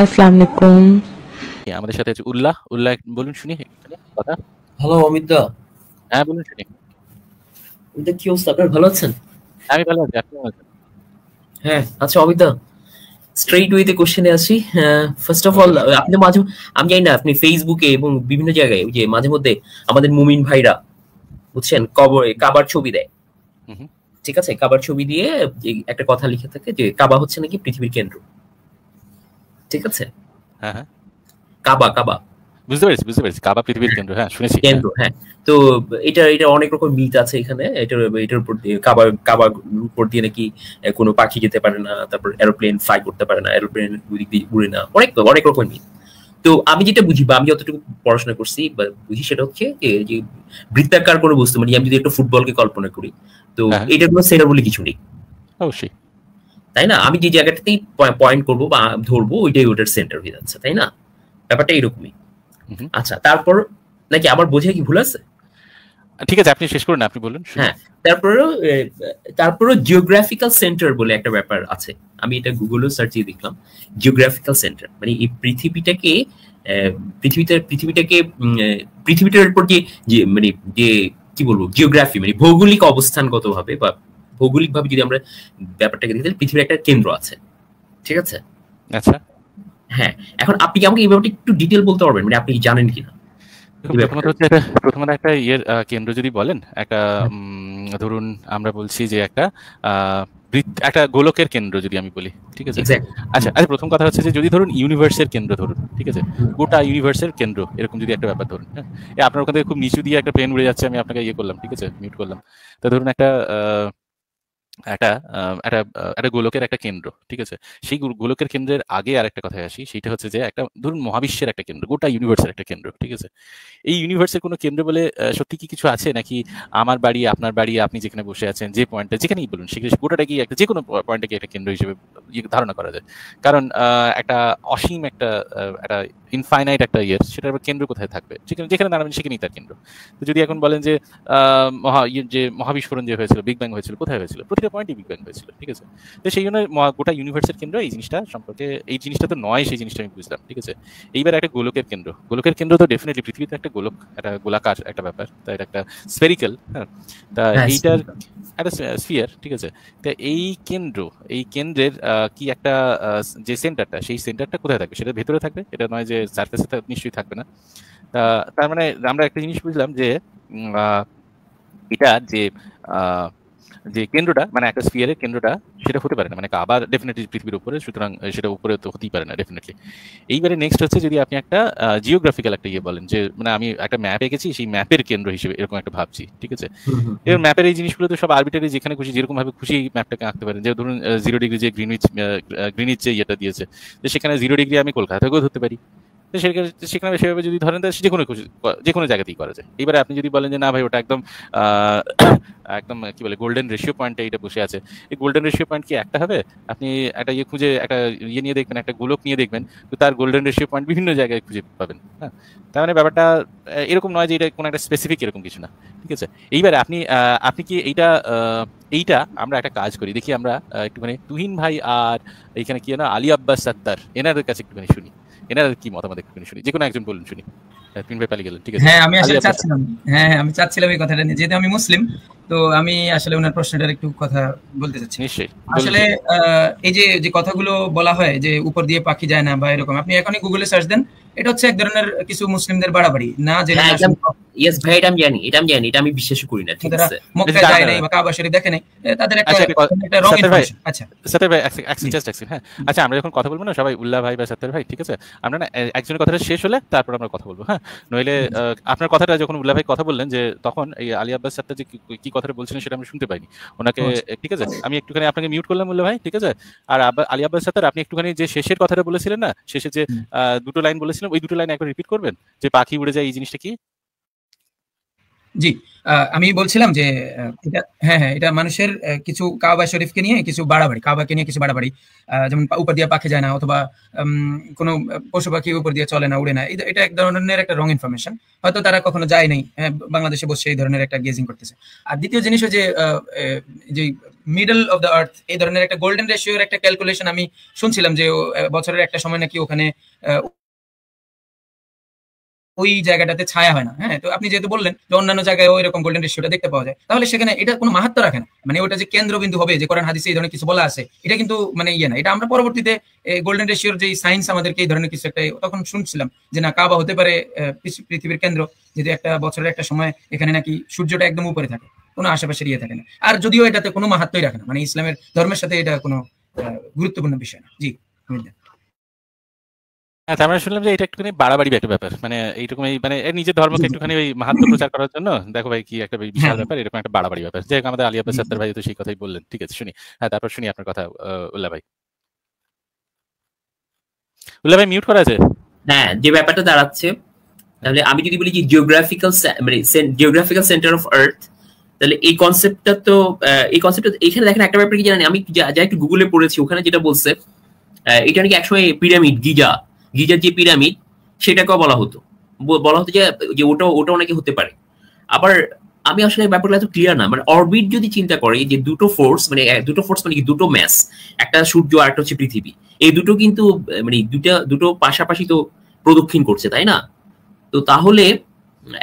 আসসালামু আলাইকুম আমাদের সাথে আছে উল্লাহ উল্লাহ বলুন শুনি কথা হ্যালো অমিত দা হ্যাঁ বলুন শুনি অমিত কি অবস্থা আপনার ভালো আছেন আমি ভালো আছি আপনি ভালো হ্যাঁ আচ্ছা অমিত দা স্ট্রেইট ওয়েতে কোশ্চেনে আসি ফার্স্ট অফ অল আপনি মাঝে আমি জানি না আপনি ফেসবুকে এবং বিভিন্ন জায়গায় যে মাঝে মধ্যে আমাদের মুমিন ভাইরা বুঝছেন কবরে কাবার ছবি দেয় ঠিক আছে কাবার ছবি দিয়ে একটা কথা লিখে থাকে যে কাবা হচ্ছে নাকি পৃথিবীর কেন্দ্র ঠিক আছে হ্যাঁ, হ্যাঁ। কাবা কাবা বুঝতে পেরেছি বুঝতে পেরেছি কাবা পৃথিবীর কেন্দ্র হ্যাঁ শুনেছি কেন্দ্র হ্যাঁ তো এটা এটা অনেক রকম মিথ আছে এখানে এটার এটার উপর দিয়ে কাবা কাবা উপর দিয়ে নাকি কোনো পাখি যেতে পারে না তারপর এরোপ্লেন ফ্লাই করতে পারে না এরোপ্লেন ওদিক দিয়ে উড়ে না অনেক অনেক রকম মিথ তো আমি যেটা বুঝি বা আমি যতটুকু পড়াশোনা করছি বা বুঝি সেটা হচ্ছে যে বৃত্তাকার কোনো বস্তু মানে আমি যদি একটা ফুটবলকে কল্পনা করি তো হ্যাঁ। এটা কোনো সেরা বলে কিছু নেই অবশ্যই তাই না আমি যে জায়গাটাতেই পয়েন্ট করব বা ধরবো ওইটাই ওটার সেন্টার হয়ে যাচ্ছে তাই না ব্যাপারটা এরকমই আচ্ছা তারপর নাকি আবার বোঝে কি ভুল আছে ঠিক আছে আপনি শেষ করুন আপনি বলুন হ্যাঁ তারপরে তারপরে জিওগ্রাফিক্যাল সেন্টার বলে একটা ব্যাপার আছে আমি এটা গুগলও সার্চ দিয়ে দেখলাম জিওগ্রাফিক্যাল সেন্টার মানে এই পৃথিবীটাকে পৃথিবীতে পৃথিবীটাকে পৃথিবীটার উপর যে মানে যে কি বলবো জিওগ্রাফি মানে ভৌগোলিক অবস্থানগতভাবে বা ভৌগোলিকভাবে যদি আমরা ব্যাপারটাকে দেখি তাহলে পৃথিবীর একটা কেন্দ্র আছে ঠিক আছে আচ্ছা হ্যাঁ এখন আপনি কি আমাকে এই ব্যাপারটা একটু ডিটেল বলতে পারবেন মানে আপনি জানেন কিনা প্রথমত প্রথমত একটা ইয়ের কেন্দ্র যদি বলেন একটা ধরুন আমরা বলছি যে একটা একটা গোলকের কেন্দ্র যদি আমি বলি ঠিক আছে আচ্ছা আচ্ছা প্রথম কথা হচ্ছে যে যদি ধরুন ইউনিভার্সের কেন্দ্র ধরুন ঠিক আছে গোটা ইউনিভার্সের কেন্দ্র এরকম যদি একটা ব্যাপার ধরুন হ্যাঁ আপনার ওখান থেকে খুব নিচু দিয়ে একটা প্লেন উড়ে যাচ্ছে আমি আপনাকে ইয়ে করলাম ঠিক আছে মিউট করলাম তো ধরুন একটা আহ একটা একটা একটা গোলকের একটা কেন্দ্র ঠিক আছে সেই গোলকের কেন্দ্রের আগে আর একটা কথায় আসি সেটা হচ্ছে যে একটা ধরুন মহাবিশ্বের একটা কেন্দ্র গোটা ইউনিভার্সের একটা কেন্দ্র ঠিক আছে এই ইউনিভার্সের কোনো কেন্দ্র বলে সত্যি কি কিছু আছে নাকি আমার বাড়ি আপনার বাড়ি আপনি যেখানে বসে আছেন যে পয়েন্টটা যেখানেই বলুন সেখানে গোটাটা কি একটা যে কোনো পয়েন্টটাকে একটা কেন্দ্র হিসেবে ইয়ে, ধারণা করা যায় কারণ একটা অসীম একটা একটা ইনফাইনাইট একটা ইয়ে সেটার কেন্দ্র কোথায় থাকবে যেখানে যেখানে দাঁড়াবেন সেখানেই তার কেন্দ্র তো যদি এখন বলেন যে মহা ইয়ে, যে মহাবিস্ফোরণ যে হয়েছিল বিগ ব্যাং হয়েছিল কোথায় হয়েছিল প্রতিটা তিনটে পয়েন্ট বিগ ব্যাং হয়েছিল ঠিক আছে তো সেই জন্য গোটা ইউনিভার্সের কেন্দ্র এই জিনিসটা সম্পর্কে এই জিনিসটা তো নয় সেই জিনিসটা আমি বুঝলাম ঠিক আছে এইবার একটা গোলকের কেন্দ্র গোলকের কেন্দ্র তো ডেফিনেটলি পৃথিবীতে একটা গোলক একটা গোলাকার একটা ব্যাপার তা এটা একটা স্পেরিক্যাল হ্যাঁ তা হ্যাঁ, এইটার একটা স্পিয়ার ঠিক আছে তা এই কেন্দ্র এই কেন্দ্রের কি একটা যে সেন্টারটা সেই সেন্টারটা কোথায় থাকবে সেটা ভেতরে থাকবে এটা নয় যে সার্ফেসে নিশ্চয়ই থাকবে না তা তার মানে আমরা একটা জিনিস বুঝলাম যে এটা যে আহ যে কেন্দ্রটা মানে একটা স্পিয়ারের কেন্দ্রটা সেটা হতে পারে না মানে আবার ডেফিনেটলি পৃথিবীর উপরে সুতরাং সেটা উপরে তো হতেই পারে না ডেফিনেটলি এইবারে নেক্সট হচ্ছে যদি আপনি একটা জিওগ্রাফিক্যাল একটা ইয়ে বলেন যে মানে আমি একটা ম্যাপ এঁকেছি সেই ম্যাপের কেন্দ্র হিসেবে এরকম একটা ভাবছি ঠিক আছে এবার ম্যাপের এই জিনিসগুলো তো সব আরবিটারি যেখানে খুশি যেরকম ভাবে খুশি এই ম্যাপটাকে আঁকতে পারেন যে ধরুন জিরো ডিগ্রি যে গ্রিনিচ গ্রিনিচ যে ইয়েটা দিয়েছে যে সেখানে জিরো ডিগ্রি আমি কলকাতা থেকেও ধরতে পারি সেখানে সেভাবে যদি ধরেন যে কোনো যে কোনো জায়গাতেই করা যায় এবারে আপনি যদি বলেন যে না ভাই ওটা একদম একদম কি বলে গোল্ডেন রেশিও পয়েন্টে এটা বসে আছে এই গোল্ডেন রেশিও পয়েন্ট কি একটা হবে আপনি একটা ইয়ে খুঁজে একটা ইয়ে নিয়ে দেখবেন একটা গোলক নিয়ে দেখবেন তো তার গোল্ডেন রেশিও পয়েন্ট বিভিন্ন জায়গায় খুঁজে পাবেন হ্যাঁ তার মানে ব্যাপারটা এরকম নয় যে এটা কোনো একটা স্পেসিফিক এরকম কিছু না ঠিক আছে এইবারে আপনি আপনি কি এইটা এইটা আমরা একটা কাজ করি দেখি আমরা একটুখানি তুহিন ভাই আর এইখানে কি না আলী আব্বাস সাত্তার এনাদের কাছে একটুখানি শুনি এনার কি মতামত একটু শুনি যে কোনো একজন বলুন শুনি পিন হ্যাঁ, ভাই পালিয়ে গেলেন ঠিক আছে হ্যাঁ আমি আসলে চাচ্ছিলাম হ্যাঁ আমি চাচ্ছিলাম এই কথাটা নিয়ে যেহেতু আমি মুসলিম তো আমি আসলে ওনার প্রশ্নটার একটু কথা বলতে চাচ্ছি আসলে এই যে যে কথাগুলো বলা হয় যে উপর দিয়ে পাখি যায় না বা এরকম আপনি এখনই গুগলে সার্চ দেন এটা হচ্ছে এক ধরনের কিছু মুসলিমদের বাড়াবাড়ি না যে ইয়েস হ্যাঁ, ভাই এটা আমি জানি এটা আমি জানি এটা আমি বিশ্বাস করি না ঠিক আছে মক্কা আচ্ছা, যায় আচ্ছা, নাই বা কাবা শরীফ দেখে নাই তাদের একটা আচ্ছা, একটা রং আচ্ছা সাথে ভাই জাস্ট হ্যাঁ আচ্ছা আমরা যখন কথা বলবো না সবাই উল্লাহ ভাই বা ভাই ঠিক আছে আমরা না একজনের কথাটা শেষ হলে তারপর আমরা কথা বলবো হ্যাঁ নইলে আপনার কথাটা যখন উল্লাহ ভাই কথা বললেন যে তখন এই আলী আব্বাস সাত্তার যে কি কথাটা বলছিলেন সেটা আমি শুনতে পাইনি ওনাকে আচ্ছা। ঠিক আছে আমি একটুখানি আপনাকে মিউট করলাম বললে ভাই ঠিক আছে আর আলী আব্বাস স্যার আপনি একটুখানি যে শেষের কথাটা বলেছিলেন না শেষে যে দুটো লাইন বলেছিলেন ওই দুটো লাইন একবার রিপিট করবেন যে পাখি উড়ে যায় এই জিনিসটা কি জি আমি বলছিলাম যে এটা হ্যাঁ হ্যাঁ এটা মানুষের কিছু কাবা শরীফকে নিয়ে কিছু বাড়াবাড়ি কাবাকে নিয়ে কিছু বাড়াবাড়ি যেমন উপর দিয়ে পাখি যায় না অথবা কোনো পশু পাখি উপর দিয়ে চলে না উড়ে না এটা এক ধরনের একটা রং ইনফরমেশন হয়তো তারা কখনো যায় নাই হ্যাঁ, বাংলাদেশে বসে এই ধরনের একটা গেজিং করতেছে আর দ্বিতীয় জিনিস যে যে মিডল অফ দ্য আর্থ এই ধরনের একটা গোল্ডেন রেশিওর একটা ক্যালকুলেশন আমি শুনছিলাম যে বছরের একটা সময় নাকি ওখানে ওই জায়গাটাতে ছায়া হয় না হ্যাঁ তো আপনি যেহেতু বললেন যে অন্যান্য জায়গায় ওই রকম গোল্ডেন রেশিওটা দেখতে পাওয়া যায় তাহলে সেখানে এটা কোনো মাহাত্ম রাখে না মানে ওটা যে কেন্দ্রবিন্দু হবে যে কোরআন হাদিসে এই ধরনের কিছু বলা আছে এটা কিন্তু মানে ইয়ে না এটা আমরা পরবর্তীতে গোল্ডেন রেশিওর যে সাইন্স আমাদেরকে এই ধরনের কিছু একটা তখন শুনছিলাম যে না কাবা হতে পারে পৃথিবীর কেন্দ্র যদি একটা বছরের একটা সময় এখানে নাকি সূর্যটা একদম উপরে থাকে কোনো আশেপাশে ইয়ে থাকে না আর যদিও এটাতে কোনো মাহাত্মই রাখে না মানে ইসলামের ধর্মের সাথে এটা কোনো গুরুত্বপূর্ণ বিষয় না জি হ্যাঁ তার মানে শুনলাম যে এটা একটুখানি বাড়াবাড়ি একটা ব্যাপার মানে এইরকম এই মানে নিজের ধর্মকে একটুখানি ওই মাহাত্ম প্রচার করার জন্য দেখো ভাই কি একটা বিশাল হ্যাঁ। ব্যাপার এরকম একটা বাড়াবাড়ি ব্যাপার যে আমাদের আলিয়া সাত্তার ভাই তো সেই কথাই বললেন ঠিক আছে শুনি হ্যাঁ তারপর শুনি আপনার কথা উল্লা ভাই উল্লা ভাই মিউট করা আছে হ্যাঁ যে ব্যাপারটা দাঁড়াচ্ছে তাহলে আমি যদি বলি যে জিওগ্রাফিক্যাল মানে জিওগ্রাফিক্যাল সেন্টার অফ আর্থ তাহলে এই কনসেপ্টটা তো এই কনসেপ্টটা এখানে দেখেন একটা ব্যাপার কি জানেন আমি যা একটু গুগলে পড়েছি ওখানে যেটা বলছে এটা নাকি একসময় পিরামিড গিজা গিজার যে পিরামিড সেটাকেও বলা হতো বলা হতো যে ওটা ওটা অনেকে হতে পারে আবার আমি আসলে ব্যাপারটা এত ক্লিয়ার না মানে অরবিট যদি চিন্তা করে যে দুটো ফোর্স মানে দুটো ফোর্স মানে দুটো ম্যাস একটা সূর্য আর একটা হচ্ছে পৃথিবী এই দুটো কিন্তু মানে দুটা দুটো পাশাপাশি তো প্রদক্ষিণ করছে তাই না তো তাহলে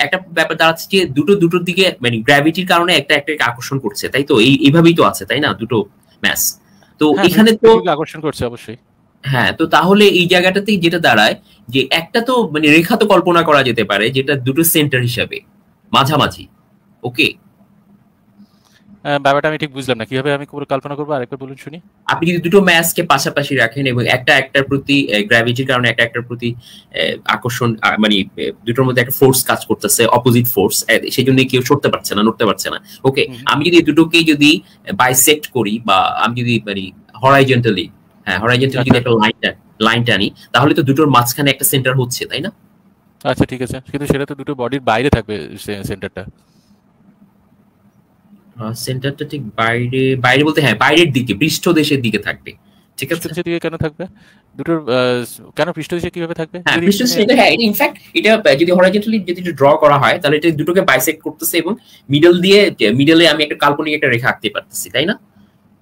একটা ব্যাপার দাঁড়াচ্ছে যে দুটো দুটোর দিকে মানে গ্র্যাভিটির কারণে একটা একটা আকর্ষণ করছে তাই তো এইভাবেই তো আছে তাই না দুটো ম্যাস তো হ্যাঁ, এখানে হ্যাঁ, তো আকর্ষণ করছে অবশ্যই হ্যাঁ তো তাহলে এই জায়গাটাতে যেটা দাঁড়ায় যে একটা তো মানে রেখা তো কল্পনা করা যেতে পারে যেটা দুটো সেন্টার হিসাবে মাঝামাঝি ওকে ব্যাপারটা আমি ঠিক বুঝলাম না কিভাবে আমি কল্পনা করবো আরেকবার বলুন শুনি আপনি যদি দুটো ম্যাচকে পাশাপাশি রাখেন এবং একটা একটার প্রতি গ্র্যাভিটির কারণে একটা একটার প্রতি আকর্ষণ মানে দুটোর মধ্যে একটা ফোর্স কাজ করতেছে অপোজিট ফোর্স সেই জন্য কেউ সরতে পারছে না নড়তে পারছে না ওকে আমি যদি দুটোকে যদি বাইসেক্ট করি বা আমি যদি মানে হরাইজেন্টালি হ্যাঁ যদি একটা লাইন লাইন টানি তাহলে তো দুটোর মাঝখানে একটা সেন্টার হচ্ছে তাই না আচ্ছা ঠিক আছে কিন্তু সেটা তো দুটো বডির বাইরে থাকবে সেন্টারটা সেন্টারটা ঠিক বাইরে বাইরে বলতে হ্যাঁ বাইরের দিকে দিকে থাকবে ঠিক আছে দিকে কেন থাকবে দুটোর কেন কিভাবে থাকবে হ্যাঁ পৃষ্ঠদেশে হ্যাঁ ইনফ্যাক্ট এটা যদি হরাইজন্টালি যদি ড্র করা হয় তাহলে এটা দুটোকে বাইসেক্ট করতেছে এবং মিডল দিয়ে মিডলে আমি একটা কাল্পনিক একটা রেখা আঁকতে পারতেছি তাই না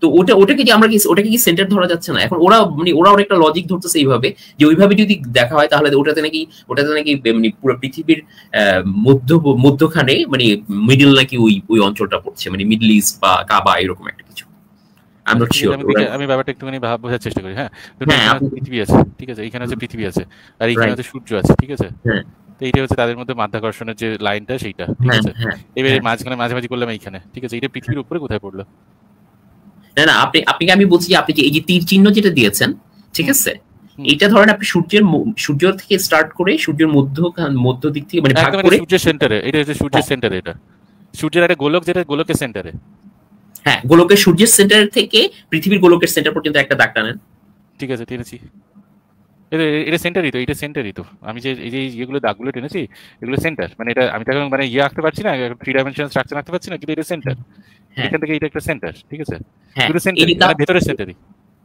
তো ওটা ওটাকে যে আমরা কি ওটাকে কি সেন্টার ধরা যাচ্ছে না এখন ওরা মানে ওরা একটা লজিক ধরতেছে এইভাবে যে ওইভাবে যদি দেখা হয় তাহলে ওটাতে নাকি ওটাতে নাকি মানে পুরো পৃথিবীর মধ্য মধ্যখানে মানে মিডল নাকি ওই ওই অঞ্চলটা পড়ছে মানে মিডল ইস্ট বা কাবা এরকম একটা কিছু আমি ব্যাপারটা একটুখানি ভাব বোঝার চেষ্টা করি হ্যাঁ, হ্যাঁ পৃথিবী আছে ঠিক আছে এখানে হচ্ছে পৃথিবী আছে আর এখানে হচ্ছে সূর্য আছে ঠিক আছে হ্যাঁ। তো এইটা হচ্ছে তাদের মধ্যে মাধ্যাকর্ষণের যে লাইনটা সেইটা ঠিক হ্যাঁ, আছে এবারে মাঝখানে মাঝামাঝি করলাম এইখানে ঠিক আছে এটা পৃথিবীর উপরে কোথায় পড়লো না না আপনি আপনাকে আমি বলছি যে আপনি যে এই যে তীর চিহ্ন যেটা দিয়েছেন ঠিক আছে এটা ধরেন আপনি সূর্যের সূর্য থেকে স্টার্ট করে সূর্যের মধ্য মধ্য দিক থেকে মানে ভাগ করে সূর্যের সেন্টারে এটা হচ্ছে সূর্যের সেন্টারে হ্যাঁ। এটা সূর্যের একটা গোলক যেটা গোলকের সেন্টারে হ্যাঁ গোলকের সূর্যের সেন্টার থেকে পৃথিবীর গোলকের সেন্টার পর্যন্ত একটা দাগ টানেন ঠিক আছে টেনেছি এটা সেন্টারই তো এটা সেন্টারই তো আমি যে এই যে ইয়েগুলো দাগগুলো টেনেছি এগুলো সেন্টার মানে এটা আমি মানে ইয়ে আঁকতে পারছি না থ্রি ডাইমেনশনাল স্ট্রাকচার আঁকতে পারছি না কিন্তু এটা সেন্টার হ্যাঁ। এখান থেকে এটা একটা সেন্টার ঠিক আছে সেন্টার সেন্টারই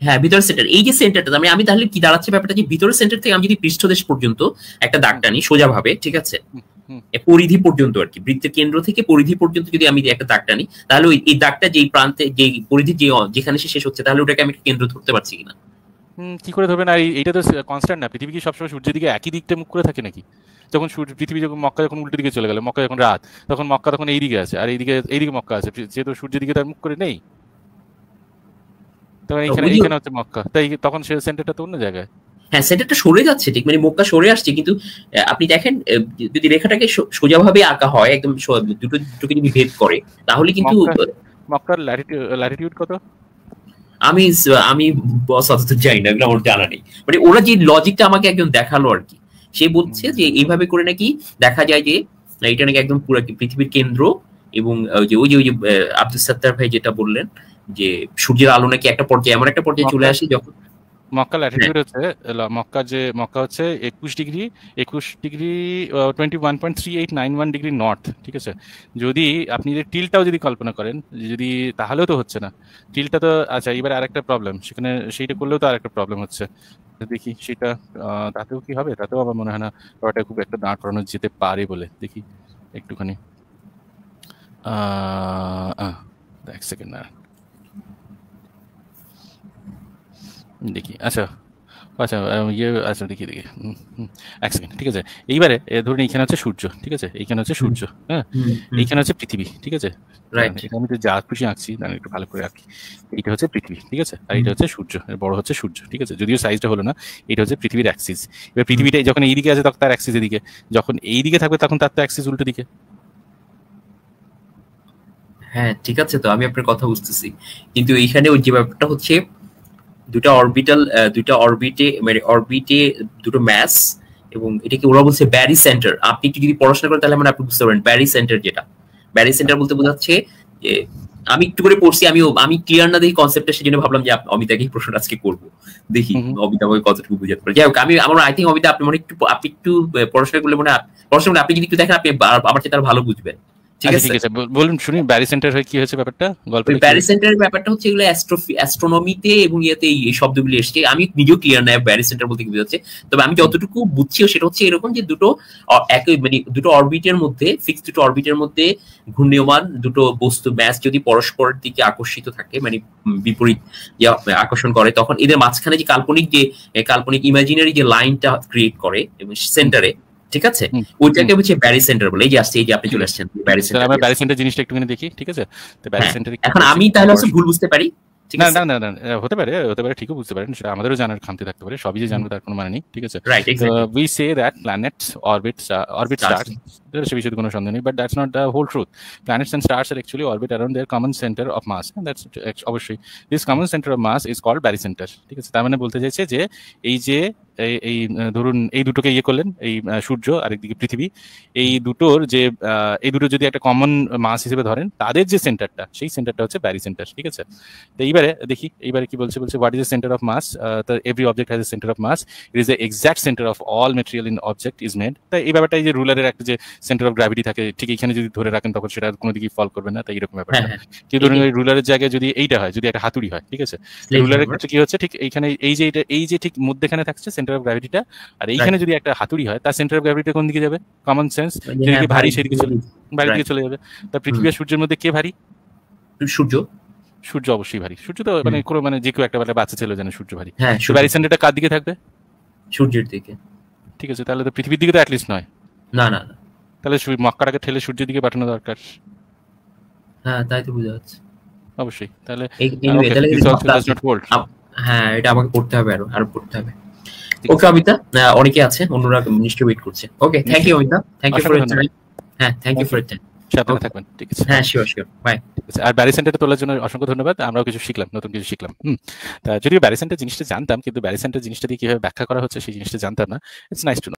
হ্যাঁ ভিতরের সেন্টার এই যে সেন্টারটা মানে হ্যাঁ, আমি তাহলে কি দাঁড়াচ্ছে ব্যাপারটা যে ভিতরের সেন্টার থেকে আমি যদি পৃষ্ঠদেশ পর্যন্ত একটা দাগ টানি সোজা ভাবে ঠিক আছে পরিধি পর্যন্ত আর কি বৃত্তের কেন্দ্র থেকে পরিধি পর্যন্ত যদি আমি একটা দাগ টানি তাহলে ওই এই দাগটা যেই প্রান্তে যে পরিধি যে যেখানে সে শেষ হচ্ছে তাহলে ওটাকে আমি কেন্দ্র ধরতে পারছি কিনা কি করে ধরবেন আর এইটা তো কনস্ট্যান্ট না পৃথিবী কি সবসময় সূর্যের দিকে একই দিকটা মুখ করে থাকে নাকি যখন সূর্য পৃথিবী যখন মক্কা যখন উল্টো দিকে চলে গেল মক্কা যখন রাত তখন মক্কা তখন এই দিকে আছে আর এইদিকে এইদিকে মক্কা আছে যেহেতু সূর্যের দিকে তার মুখ করে নেই তখন এইখানে এইখানে হচ্ছে মক্কা তাই তখন সে সেন্টারটা তো অন্য জায়গায় হ্যাঁ সেন্টারটা সরে যাচ্ছে ঠিক মানে মক্কা সরে আসছে কিন্তু আপনি দেখেন যদি রেখাটাকে সোজাভাবে আঁকা হয় একদম দুটো দুটোকে যদি ভেদ করে তাহলে কিন্তু মক্কার ল্যাটিটিউড কত আমি আমি বস অত যাই না এগুলো আমার জানা নেই মানে ওরা যে লজিকটা আমাকে একজন দেখালো আর কি সে বলছে যে এইভাবে করে নাকি দেখা যায় যে এটা নাকি একদম পুরো পৃথিবীর কেন্দ্র এবং যে ওই যে ওই যে আব্দুল সাত্তার ভাই যেটা বললেন যে সূর্যের আলো নাকি একটা পর্যায়ে এমন একটা পর্যায়ে চলে আসে যখন মক্কা ল্যাটিটিউড হচ্ছে মক্কা যে মক্কা হচ্ছে একুশ ডিগ্রি একুশ degree twenty one point three eight nine one degree north ঠিক আছে যদি আপনি যে টিলটাও যদি কল্পনা করেন যদি তাহলেও তো হচ্ছে না টিলটা তো আচ্ছা এবার আরেকটা প্রবলেম সেখানে সেইটা করলেও তো আরেকটা প্রবলেম হচ্ছে দেখি সেটা তাতেও কি হবে তাতেও আমার মনে হয় না ওটা খুব একটা দাঁড় করানো যেতে পারে বলে দেখি একটুখানি এক সেকেন্ড না দেখি আচ্ছা আচ্ছা ইয়ে আচ্ছা দেখি দেখি এক সেকেন্ড ঠিক আছে এইবারে ধরুন এইখানে হচ্ছে সূর্য ঠিক আছে এইখানে হচ্ছে সূর্য হ্যাঁ এইখানে হচ্ছে পৃথিবী ঠিক আছে আমি তো যা খুশি আঁকছি আমি একটু ভালো করে আঁকি এইটা হচ্ছে পৃথিবী ঠিক আছে আর এটা হচ্ছে সূর্য বড় হচ্ছে সূর্য ঠিক আছে যদিও সাইজটা হলো না এটা হচ্ছে পৃথিবীর অ্যাক্সিস এবার পৃথিবীটা যখন এইদিকে আছে তখন তার অ্যাক্সিস এদিকে যখন এইদিকে থাকবে তখন তার তো অ্যাক্সিস উল্টো দিকে হ্যাঁ ঠিক আছে তো আমি আপনার কথা বুঝতেছি কিন্তু এইখানে ওই যে ব্যাপারটা হচ্ছে দুটা অরবিটাল দুটা অরবিটে মানে অরবিটে দুটো ম্যাস এবং এটাকে ওরা বলছে ব্যারি সেন্টার আপনি একটু যদি পড়াশোনা করেন তাহলে মানে আপনি বুঝতে পারেন ব্যারি সেন্টার যেটা ব্যারি সেন্টার বলতে বোঝাচ্ছে যে আমি একটু করে পড়ছি আমি আমি ক্লিয়ার না দেখি কনসেপ্টটা সেই জন্য ভাবলাম যে অমিতাকে এই প্রশ্ন আজকে করব দেখি অমিতা ওই কতটুকু বুঝাতে পারে যাই হোক আমি আমার আই থিঙ্ক অমিতা আপনি মনে একটু আপনি একটু পড়াশোনা করলে মনে পড়াশোনা আপনি যদি একটু দেখেন আপনি আমার চেয়ে তার ভালো বুঝবেন ঠিক আচ্ছা, আছে ঠিক আছে বলুন শুনি ব্যারি সেন্টার হয়ে কি হয়েছে ব্যাপারটা গল্পে ব্যারি সেন্টারের ব্যাপারটা হচ্ছে এগুলো অ্যাস্ট্রোনমিতে এবং ইয়েতে এই শব্দগুলি এসেছে আমি নিজেও ক্লিয়ার না ব্যারি সেন্টার বলতে কি বোঝাচ্ছে তবে আমি যতটুকু বুঝছি সেটা হচ্ছে এরকম যে দুটো একই মানে দুটো অরবিটের মধ্যে ফিক্স দুটো অরবিটের মধ্যে ঘূর্ণীয়মান দুটো বস্তু ম্যাচ যদি পরস্পরের দিকে আকর্ষিত থাকে মানে বিপরীত আকর্ষণ করে তখন এদের মাঝখানে যে কাল্পনিক যে কাল্পনিক ইমাজিনারি যে লাইনটা ক্রিয়েট করে এবং সেন্টারে ঠিক আছে ওইটাকে হচ্ছে ব্যারি সেন্টার বলে এই যে আসছে এই যে আপনি চলে আসছেন ব্যারি সেন্টার আমরা ব্যারি সেন্টার জিনিসটা একটুখানি দেখি ঠিক আছে তো ব্যারি সেন্টার এখন আমি তাহলে হচ্ছে ভুল বুঝতে পারি না না না না হতে পারে হতে পারে ঠিকই বুঝতে পারেন সেটা আমাদেরও জানার খামতি থাকতে পারে সবই যে জানবো তার কোনো মানে নেই ঠিক আছে we say that planet orbit orbit stars সে বিষয়ে কোনো সন্দেহ নেই but that's not the whole truth planets and stars আর actually orbit around their common centre of mass that's অবশ্যই this common centre of mass is called barycentre ঠিক আছে তার মানে বলতে চাইছে যে এই যে এই ধরুন এই দুটোকে ইয়ে করলেন এই সূর্য আর একদিকে পৃথিবী এই দুটোর যে এই দুটো যদি একটা কমন মাস হিসেবে ধরেন তাদের যে সেন্টারটা সেই সেন্টারটা হচ্ছে ব্যারি সেন্টার ঠিক আছে তো এইবারে দেখি এইবারে কি বলছে বলছে what is the centre of mass তো every object has a centre of mass it is the exact centre of all material in object is made তাই এই ব্যাপারটা যে রুলারের একটা যে সেন্টার অফ গ্র্যাভিটি থাকে ঠিক এখানে যদি ধরে রাখেন তখন সেটা কোনো দিকে ফল করবে না তাই এরকম ব্যাপার হ্যাঁ, হ্যাঁ। কিন্তু ধরুন ওই রুলারের জায়গায় যদি এইটা হয় যদি একটা হাতুড়ি হয় ঠিক আছে রুলারের ক্ষেত্রে কি হচ্ছে ঠিক এইখানে এই যে এটা এই যে ঠিক মধ্যেখানে থাকছে সেন্টার অফ গ্র্যাভিটিটা আর এইখানে যদি একটা হাতুড়ি হয় তার সেন্টার অফ গ্র্যাভিটি কোন দিকে যাবে কমন সেন্স যেদিকে ভারী সেদিকে চলে ভারী দিকে চলে যাবে তা পৃথিবী আর সূর্যের মধ্যে কে ভারী সূর্য সূর্য অবশ্যই ভারী সূর্য তো মানে কোনো মানে যে কেউ একটা বেলা মানে বাচ্চা ছেলে জানে সূর্য ভারী হ্যাঁ ভারী সেন্টারটা কার দিকে থাকবে সূর্যের দিকে ঠিক আছে তাহলে তো পৃথিবীর দিকে তো অ্যাটলিস্ট নয় না না তাহলে মক্কাটাকে ঠেলে সূর্যের দিকে পাঠানো দরকার হ্যাঁ তাই তো বুঝা যাচ্ছে অবশ্যই তাহলে হ্যাঁ এটা আমাকে করতে হবে আরো আরো পড়তে হবে ওকে অমিতা হ্যাঁ, অনেকে আছে অন্যরা নিশ্চয়ই ওয়েট করছে okay thank you Amita thank you for it হ্যাঁ থ্যাংক ইউ ফর ইট সাবধানে থাকবেন ঠিক আছে হ্যাঁ শিওর শিওর বাই আর ব্যারি তোলার জন্য অসংখ্য ধন্যবাদ আমরাও কিছু শিখলাম নতুন কিছু শিখলাম হুম যদিও ব্যারি সেন্টার জিনিসটা জানতাম কিন্তু ব্যারি সেন্টার জিনিসটা দিয়ে কিভাবে ব্যাখ্যা করা হচ্ছে সেই জিনিসটা জানতাম না ইটস নাইস টু